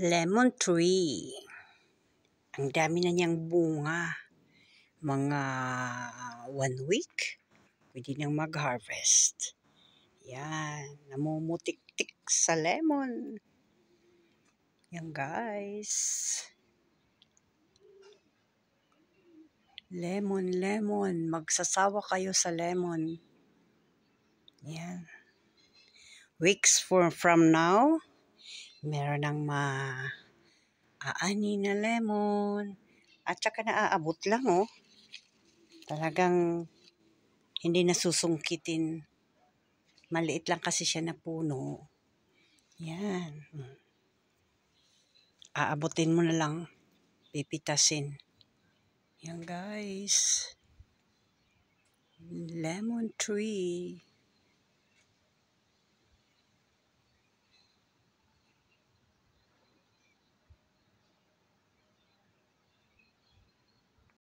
lemon tree. Ang dami na niyang bunga. Mga ah, one week, pwede nang mag-harvest. Yan, namumutik-tik sa lemon. Yan guys. Lemon, lemon. Magsasawa kayo sa lemon. Yan. Weeks for, from now, meron ng maaani na lemon. At saka naaabot lang oh. Talagang hindi nasusungkitin. Maliit lang kasi siya na puno. Yan. Aabutin mo na lang. Pipitasin. Yan guys. Lemon tree.